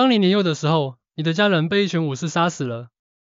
当你年幼的时候，你的家人被一群武士杀死了。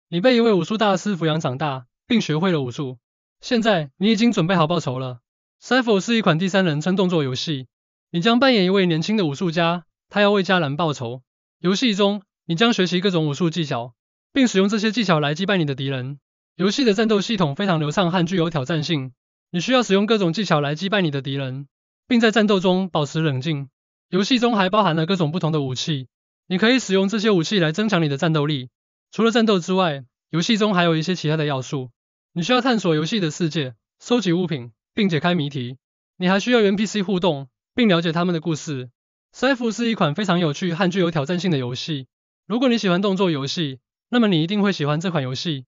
你被一位武术大师抚养长大，并学会了武术。现在，你已经准备好报仇了。c e p h 是一款第三人称动作游戏，你将扮演一位年轻的武术家，他要为家人报仇。游戏中，你将学习各种武术技巧，并使用这些技巧来击败你的敌人。游戏的战斗系统非常流畅和具有挑战性，你需要使用各种技巧来击败你的敌人，并在战斗中保持冷静。游戏中还包含了各种不同的武器。你可以使用这些武器来增强你的战斗力。除了战斗之外，游戏中还有一些其他的要素。你需要探索游戏的世界，收集物品，并解开谜题。你还需要与 NPC 互动，并了解他们的故事。CF 是一款非常有趣和具有挑战性的游戏。如果你喜欢动作游戏，那么你一定会喜欢这款游戏。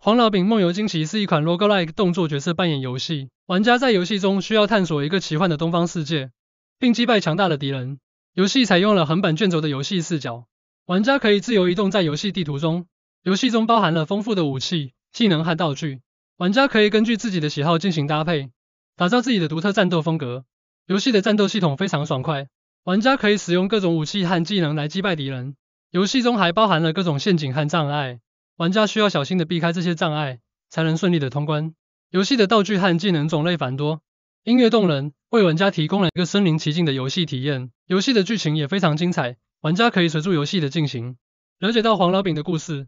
《黄老饼梦游惊奇》是一款 Roguelike 动作角色扮演游戏，玩家在游戏中需要探索一个奇幻的东方世界，并击败强大的敌人。游戏采用了横版卷轴的游戏视角，玩家可以自由移动在游戏地图中。游戏中包含了丰富的武器、技能和道具，玩家可以根据自己的喜好进行搭配，打造自己的独特战斗风格。游戏的战斗系统非常爽快，玩家可以使用各种武器和技能来击败敌人。游戏中还包含了各种陷阱和障碍。玩家需要小心的避开这些障碍，才能顺利的通关。游戏的道具和技能种类繁多，音乐动人，为玩家提供了一个身临其境的游戏体验。游戏的剧情也非常精彩，玩家可以随着游戏的进行，了解到黄老饼的故事。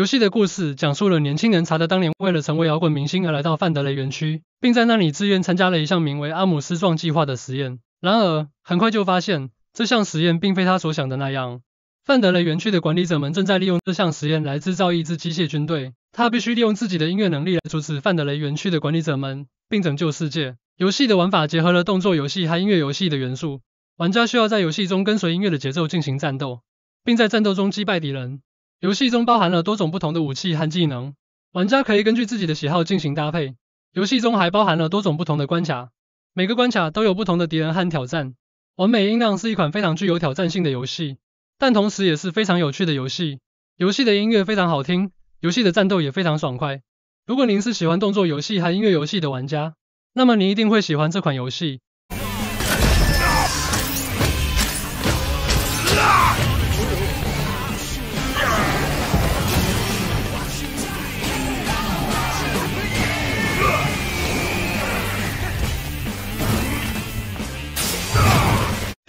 游戏的故事讲述了年轻人查德当年为了成为摇滚明星而来到范德雷园区，并在那里自愿参加了一项名为阿姆斯壮计划的实验。然而，很快就发现这项实验并非他所想的那样。范德雷园区的管理者们正在利用这项实验来制造一支机械军队。他必须利用自己的音乐能力来阻止范德雷园区的管理者们，并拯救世界。游戏的玩法结合了动作游戏和音乐游戏的元素，玩家需要在游戏中跟随音乐的节奏进行战斗，并在战斗中击败敌人。游戏中包含了多种不同的武器和技能，玩家可以根据自己的喜好进行搭配。游戏中还包含了多种不同的关卡，每个关卡都有不同的敌人和挑战。完美音浪是一款非常具有挑战性的游戏，但同时也是非常有趣的游戏。游戏的音乐非常好听，游戏的战斗也非常爽快。如果您是喜欢动作游戏和音乐游戏的玩家，那么您一定会喜欢这款游戏。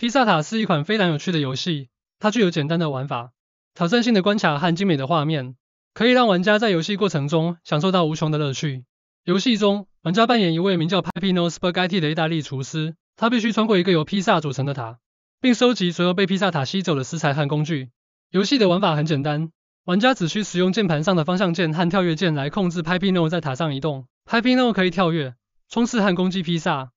披萨塔是一款非常有趣的游戏，它具有简单的玩法、挑战性的关卡和精美的画面，可以让玩家在游戏过程中享受到无穷的乐趣。游戏中，玩家扮演一位名叫 Papino Spaghetti 的意大利厨师，他必须穿过一个由披萨组成的塔，并收集所有被披萨塔吸走的食材和工具。游戏的玩法很简单，玩家只需使用键盘上的方向键和跳跃键来控制 Papino 在塔上移动。Papino 可以跳跃、冲刺和攻击披萨。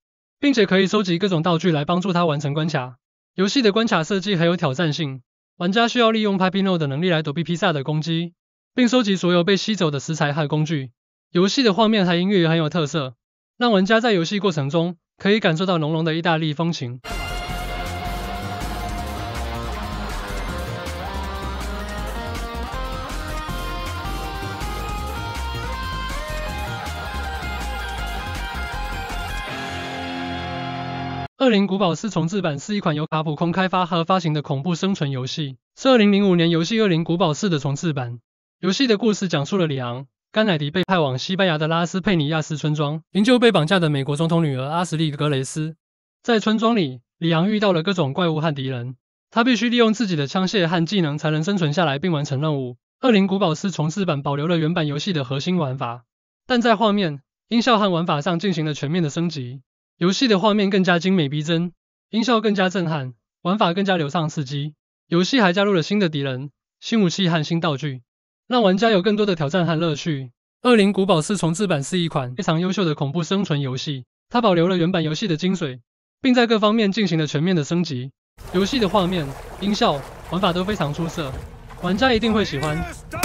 并且可以收集各种道具来帮助他完成关卡。游戏的关卡设计很有挑战性，玩家需要利用 Pappino 的能力来躲避披萨的攻击，并收集所有被吸走的食材和工具。游戏的画面和音乐也很有特色，让玩家在游戏过程中可以感受到浓浓的意大利风情。《恶灵古堡四重制版》是一款由卡普空开发和发行的恐怖生存游戏，是2005年游戏《恶灵古堡四》的重制版。游戏的故事讲述了里昂·甘乃迪被派往西班牙的拉斯佩尼亚斯村庄，营救被绑架的美国总统女儿阿什利·格雷斯。在村庄里，里昂遇到了各种怪物和敌人，他必须利用自己的枪械和技能才能生存下来并完成任务。《恶灵古堡四重制版》保留了原版游戏的核心玩法，但在画面、音效和玩法上进行了全面的升级。游戏的画面更加精美逼真，音效更加震撼，玩法更加流畅刺激。游戏还加入了新的敌人、新武器和新道具，让玩家有更多的挑战和乐趣。《恶灵古堡4重置版》是一款非常优秀的恐怖生存游戏，它保留了原版游戏的精髓，并在各方面进行了全面的升级。游戏的画面、音效、玩法都非常出色，玩家一定会喜欢。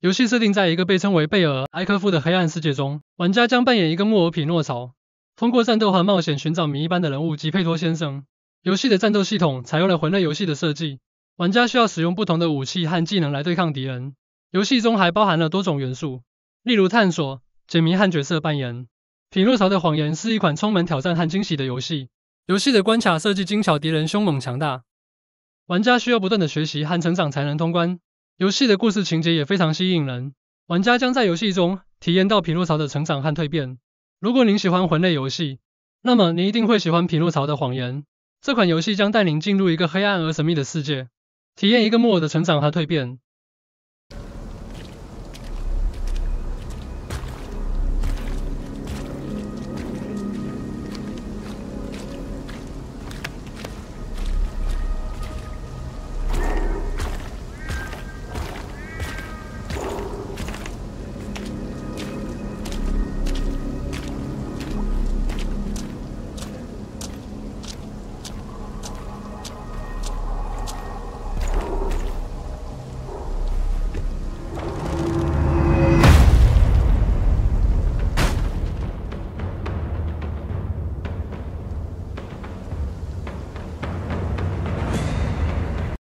游戏设定在一个被称为贝尔埃科夫的黑暗世界中，玩家将扮演一个木偶匹诺曹，通过战斗和冒险寻找谜一般的人物吉佩托先生。游戏的战斗系统采用了魂类游戏的设计，玩家需要使用不同的武器和技能来对抗敌人。游戏中还包含了多种元素，例如探索、解谜和角色扮演。《匹诺曹的谎言》是一款充满挑战和惊喜的游戏。游戏的关卡设计精巧，敌人凶猛强大，玩家需要不断的学习和成长才能通关。游戏的故事情节也非常吸引人，玩家将在游戏中体验到匹诺曹的成长和蜕变。如果您喜欢魂类游戏，那么您一定会喜欢《匹诺曹的谎言》这款游戏，将带您进入一个黑暗而神秘的世界，体验一个木偶的成长和蜕变。